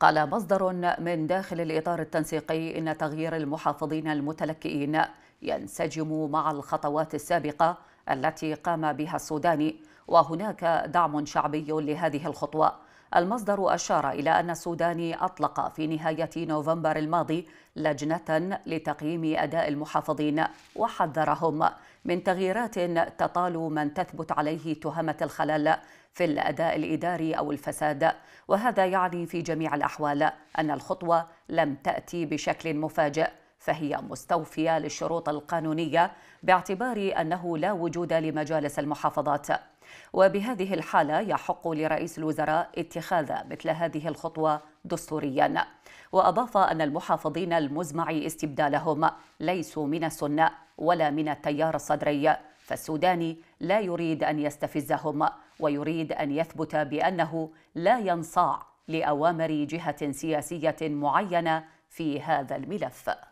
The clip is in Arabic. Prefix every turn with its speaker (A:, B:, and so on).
A: قال مصدر من داخل الإطار التنسيقي إن تغيير المحافظين المتلكئين ينسجم مع الخطوات السابقة التي قام بها السوداني وهناك دعم شعبي لهذه الخطوه المصدر اشار الى ان السوداني اطلق في نهايه نوفمبر الماضي لجنه لتقييم اداء المحافظين وحذرهم من تغييرات تطال من تثبت عليه تهمه الخلل في الاداء الاداري او الفساد وهذا يعني في جميع الاحوال ان الخطوه لم تاتي بشكل مفاجئ فهي مستوفية للشروط القانونية باعتبار أنه لا وجود لمجالس المحافظات وبهذه الحالة يحق لرئيس الوزراء اتخاذ مثل هذه الخطوة دستوريا وأضاف أن المحافظين المزمع استبدالهم ليسوا من السنة ولا من التيار الصدري فالسوداني لا يريد أن يستفزهم ويريد أن يثبت بأنه لا ينصاع لأوامر جهة سياسية معينة في هذا الملف